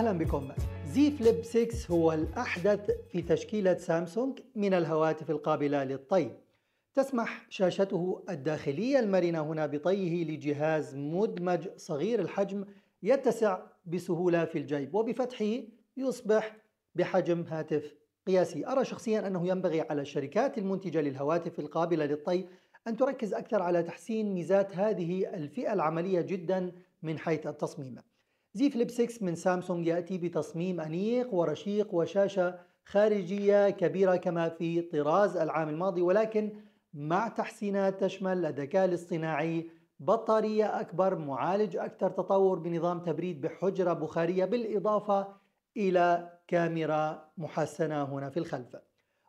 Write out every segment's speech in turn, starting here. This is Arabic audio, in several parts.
أهلا بكم زي فليب 6 هو الأحدث في تشكيلة سامسونج من الهواتف القابلة للطي تسمح شاشته الداخلية المرنة هنا بطيه لجهاز مدمج صغير الحجم يتسع بسهولة في الجيب وبفتحه يصبح بحجم هاتف قياسي أرى شخصيا أنه ينبغي على الشركات المنتجة للهواتف القابلة للطي أن تركز أكثر على تحسين ميزات هذه الفئة العملية جدا من حيث التصميم زي فليب 6 من سامسونج يأتي بتصميم أنيق ورشيق وشاشة خارجية كبيرة كما في طراز العام الماضي ولكن مع تحسينات تشمل الذكاء الاصطناعي بطارية أكبر معالج أكثر تطور بنظام تبريد بحجرة بخارية بالإضافة إلى كاميرا محسنة هنا في الخلف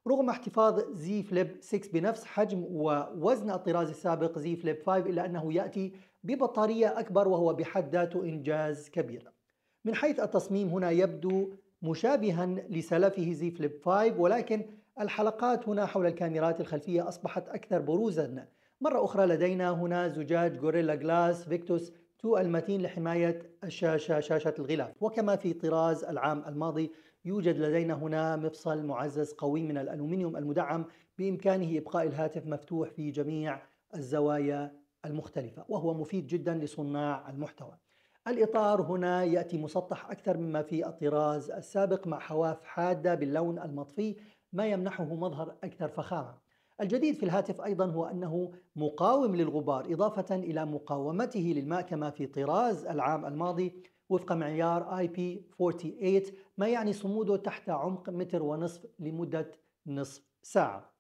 رغم احتفاظ زي فليب 6 بنفس حجم ووزن الطراز السابق زي فليب 5 إلا أنه يأتي ببطارية أكبر وهو بحد ذاته إنجاز كبير من حيث التصميم هنا يبدو مشابها لسلفه زي فليب 5 ولكن الحلقات هنا حول الكاميرات الخلفية أصبحت أكثر بروزا مرة أخرى لدينا هنا زجاج غوريلا جلاس فيكتوس 2 المتين لحماية الشاشة شاشة الغلاف وكما في طراز العام الماضي يوجد لدينا هنا مفصل معزز قوي من الألومنيوم المدعم بإمكانه إبقاء الهاتف مفتوح في جميع الزوايا المختلفة وهو مفيد جدا لصناع المحتوى الإطار هنا يأتي مسطح أكثر مما في الطراز السابق مع حواف حادة باللون المطفي ما يمنحه مظهر أكثر فخامة الجديد في الهاتف أيضا هو أنه مقاوم للغبار إضافة إلى مقاومته للماء كما في طراز العام الماضي وفق معيار IP48 ما يعني صموده تحت عمق متر ونصف لمدة نصف ساعة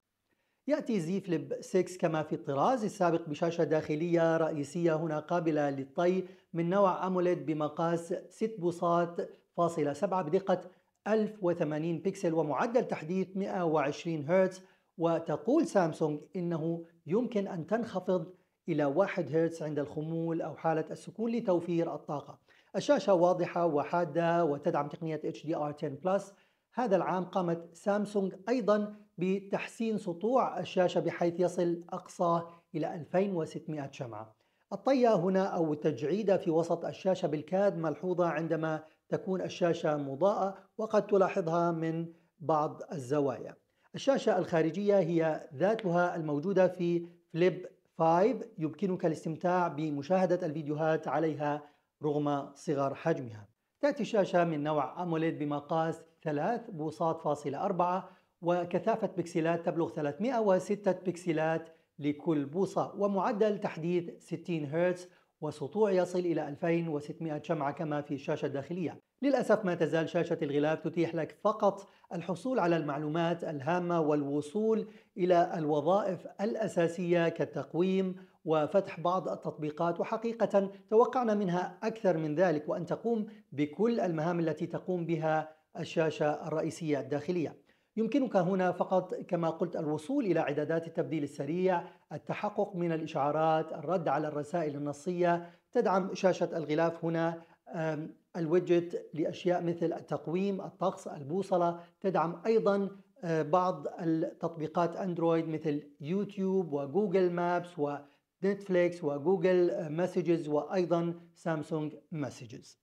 يأتي زي فليب 6 كما في الطراز السابق بشاشة داخلية رئيسية هنا قابلة للطي من نوع أموليد بمقاس 6 بوصات فاصلة 7 بدقة 1080 بكسل ومعدل تحديث 120 هرتز وتقول سامسونج إنه يمكن أن تنخفض إلى 1 هرتز عند الخمول أو حالة السكون لتوفير الطاقة الشاشة واضحة وحادة وتدعم تقنية HDR10 Plus هذا العام قامت سامسونج أيضا بتحسين سطوع الشاشة بحيث يصل أقصاه إلى 2600 شمعة الطية هنا أو التجعيدة في وسط الشاشة بالكاد ملحوظة عندما تكون الشاشة مضاءة وقد تلاحظها من بعض الزوايا الشاشة الخارجية هي ذاتها الموجودة في فليب 5 يمكنك الاستمتاع بمشاهدة الفيديوهات عليها رغم صغر حجمها تأتي الشاشة من نوع أموليد بمقاس 3 بوصات فاصلة 4 وكثافة بكسلات تبلغ 306 بكسلات لكل بوصة ومعدل تحديد 60 هرتز وسطوع يصل إلى 2600 شمعة كما في الشاشة الداخلية للأسف ما تزال شاشة الغلاف تتيح لك فقط الحصول على المعلومات الهامة والوصول إلى الوظائف الأساسية كالتقويم وفتح بعض التطبيقات وحقيقة توقعنا منها أكثر من ذلك وأن تقوم بكل المهام التي تقوم بها الشاشة الرئيسية الداخلية يمكنك هنا فقط كما قلت الوصول إلى إعدادات التبديل السريع التحقق من الإشعارات الرد على الرسائل النصية تدعم شاشة الغلاف هنا الويدجت لأشياء مثل التقويم الطقس البوصلة تدعم أيضا آه، بعض التطبيقات أندرويد مثل يوتيوب وجوجل مابس ونتفليكس وجوجل مسجز وأيضا سامسونج مسجز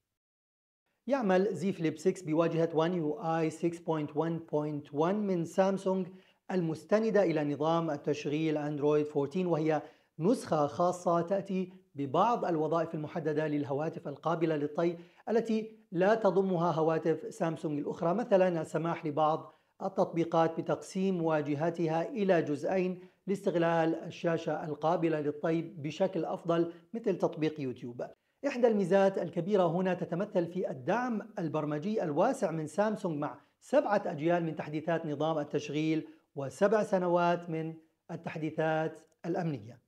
يعمل زي فليب 6 بواجهة One UI 6.1.1 من سامسونج المستندة إلى نظام التشغيل أندرويد 14 وهي نسخة خاصة تأتي ببعض الوظائف المحددة للهواتف القابلة للطي التي لا تضمها هواتف سامسونج الأخرى مثلا السماح لبعض التطبيقات بتقسيم واجهتها إلى جزئين لاستغلال الشاشة القابلة للطي بشكل أفضل مثل تطبيق يوتيوب إحدى الميزات الكبيرة هنا تتمثل في الدعم البرمجي الواسع من سامسونج مع سبعة أجيال من تحديثات نظام التشغيل وسبع سنوات من التحديثات الأمنية.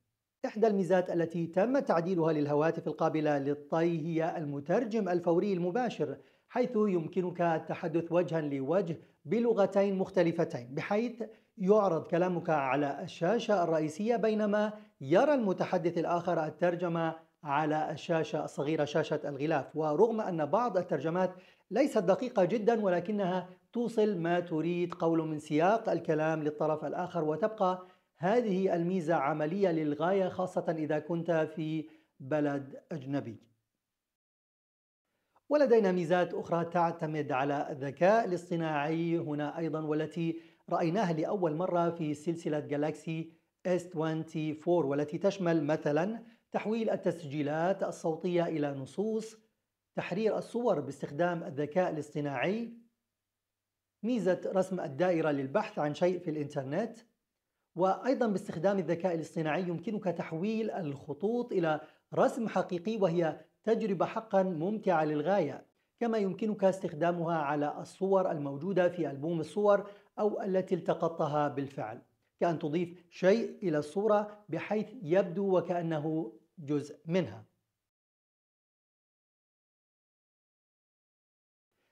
إحدى الميزات التي تم تعديلها للهواتف القابلة للطي هي المترجم الفوري المباشر حيث يمكنك التحدث وجها لوجه بلغتين مختلفتين بحيث يعرض كلامك على الشاشة الرئيسية بينما يرى المتحدث الآخر الترجمة على الشاشة الصغيرة شاشة الغلاف ورغم أن بعض الترجمات ليست دقيقة جدا ولكنها توصل ما تريد قول من سياق الكلام للطرف الآخر وتبقى هذه الميزة عملية للغاية خاصة إذا كنت في بلد أجنبي ولدينا ميزات أخرى تعتمد على الذكاء الاصطناعي هنا أيضا والتي رأيناها لأول مرة في سلسلة جالاكسي S24 والتي تشمل مثلا تحويل التسجيلات الصوتية إلى نصوص تحرير الصور باستخدام الذكاء الاصطناعي ميزة رسم الدائرة للبحث عن شيء في الإنترنت وأيضا باستخدام الذكاء الاصطناعي يمكنك تحويل الخطوط إلى رسم حقيقي وهي تجربة حقا ممتعة للغاية كما يمكنك استخدامها على الصور الموجودة في ألبوم الصور أو التي التقطتها بالفعل كأن تضيف شيء إلى الصورة بحيث يبدو وكأنه جزء منها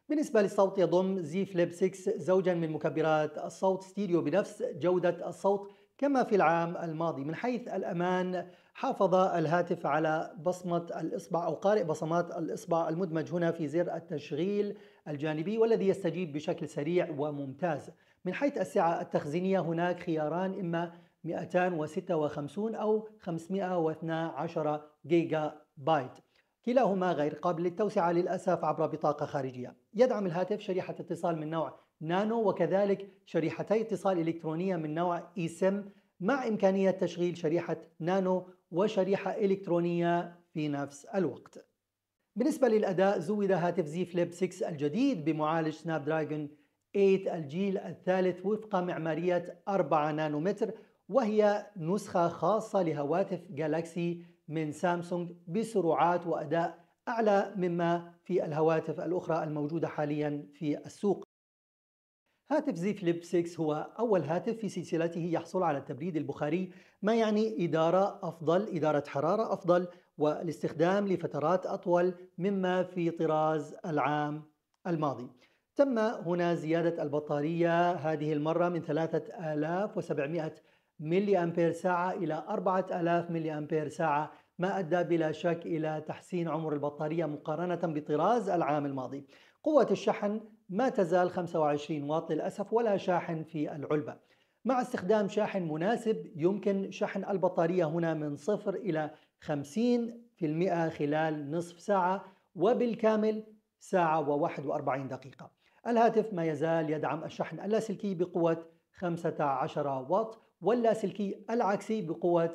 بالنسبة للصوت يضم زي فليب 6 زوجا من مكبرات الصوت ستيريو بنفس جودة الصوت كما في العام الماضي من حيث الأمان حافظ الهاتف على بصمة الإصبع أو قارئ بصمات الإصبع المدمج هنا في زر التشغيل الجانبي والذي يستجيب بشكل سريع وممتاز من حيث السعة التخزينية هناك خياران إما 256 أو 512 جيجا بايت كلاهما غير قابل للتوسعة للأسف عبر بطاقة خارجية يدعم الهاتف شريحة اتصال من نوع نانو وكذلك شريحتي اتصال إلكترونية من نوع إيسم مع إمكانية تشغيل شريحة نانو وشريحة إلكترونية في نفس الوقت بالنسبة للأداء زود هاتف زي فليب 6 الجديد بمعالج سناب دراجون 8 الجيل الثالث وفق معمارية 4 نانومتر وهي نسخة خاصة لهواتف جالاكسي من سامسونج بسرعات وأداء أعلى مما في الهواتف الأخرى الموجودة حاليا في السوق هاتف زي فليب 6 هو أول هاتف في سلسلته يحصل على التبريد البخاري ما يعني إدارة أفضل إدارة حرارة أفضل والاستخدام لفترات أطول مما في طراز العام الماضي تم هنا زيادة البطارية هذه المرة من 3700 ملي أمبير ساعة إلى 4000 ملي أمبير ساعة ما أدى بلا شك إلى تحسين عمر البطارية مقارنة بطراز العام الماضي قوة الشحن ما تزال 25 واط للأسف ولا شاحن في العلبة مع استخدام شاحن مناسب يمكن شحن البطارية هنا من 0 إلى 50% خلال نصف ساعة وبالكامل ساعة و41 دقيقة الهاتف ما يزال يدعم الشحن اللاسلكي بقوة 15 واط واللاسلكي العكسي بقوة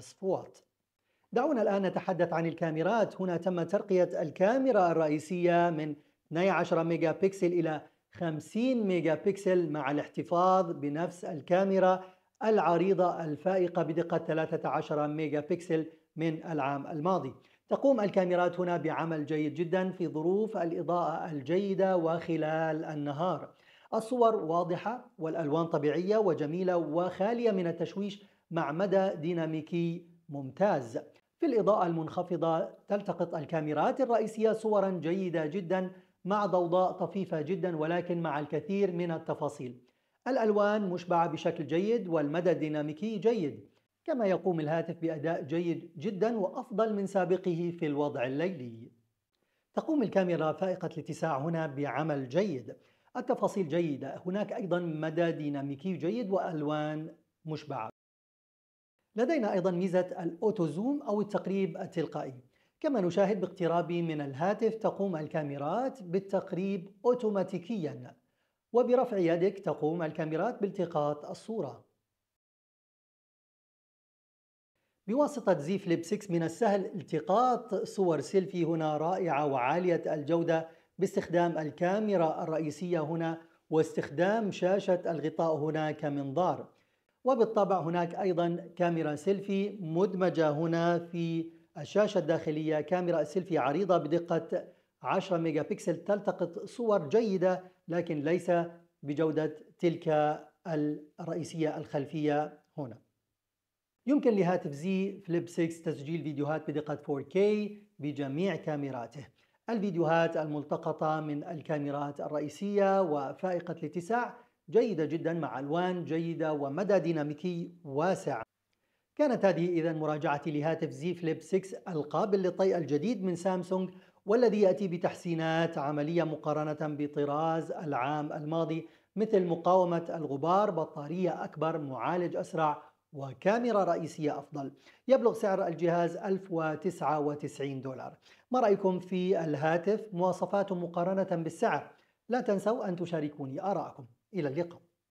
4.5 واط دعونا الآن نتحدث عن الكاميرات هنا تم ترقية الكاميرا الرئيسية من 12 ميجا بكسل إلى 50 ميجا بكسل مع الاحتفاظ بنفس الكاميرا العريضة الفائقة بدقة 13 ميجا بكسل من العام الماضي تقوم الكاميرات هنا بعمل جيد جدا في ظروف الإضاءة الجيدة وخلال النهار الصور واضحة والألوان طبيعية وجميلة وخالية من التشويش مع مدى ديناميكي ممتاز في الإضاءة المنخفضة تلتقط الكاميرات الرئيسية صورا جيدة جدا مع ضوضاء طفيفة جدا ولكن مع الكثير من التفاصيل الألوان مشبعة بشكل جيد والمدى الديناميكي جيد كما يقوم الهاتف بأداء جيد جدا وأفضل من سابقه في الوضع الليلي تقوم الكاميرا فائقة الاتساع هنا بعمل جيد التفاصيل جيدة هناك أيضا مدى ديناميكي جيد وألوان مشبعة لدينا أيضا ميزة الأوتو زوم أو التقريب التلقائي كما نشاهد باقترابي من الهاتف تقوم الكاميرات بالتقريب أوتوماتيكيا وبرفع يدك تقوم الكاميرات بالتقاط الصورة بواسطة زي فليب 6 من السهل التقاط صور سيلفي هنا رائعة وعالية الجودة باستخدام الكاميرا الرئيسية هنا واستخدام شاشة الغطاء هنا كمنظار وبالطبع هناك أيضا كاميرا سيلفي مدمجة هنا في الشاشة الداخلية كاميرا سيلفي عريضة بدقة 10 ميجا بكسل تلتقط صور جيدة لكن ليس بجودة تلك الرئيسية الخلفية هنا يمكن لهاتف زي فليب 6 تسجيل فيديوهات بدقة 4K بجميع كاميراته الفيديوهات الملتقطة من الكاميرات الرئيسية وفائقة الاتساع جيدة جدا مع ألوان جيدة ومدى ديناميكي واسع كانت هذه إذا مراجعتي لهاتف زي فليب 6 القابل للطي الجديد من سامسونج والذي يأتي بتحسينات عملية مقارنة بطراز العام الماضي مثل مقاومة الغبار بطارية أكبر معالج أسرع وكاميرا رئيسية أفضل يبلغ سعر الجهاز 1099 دولار ما رأيكم في الهاتف مواصفاته مقارنة بالسعر لا تنسوا أن تشاركوني آراءكم إلى اللقاء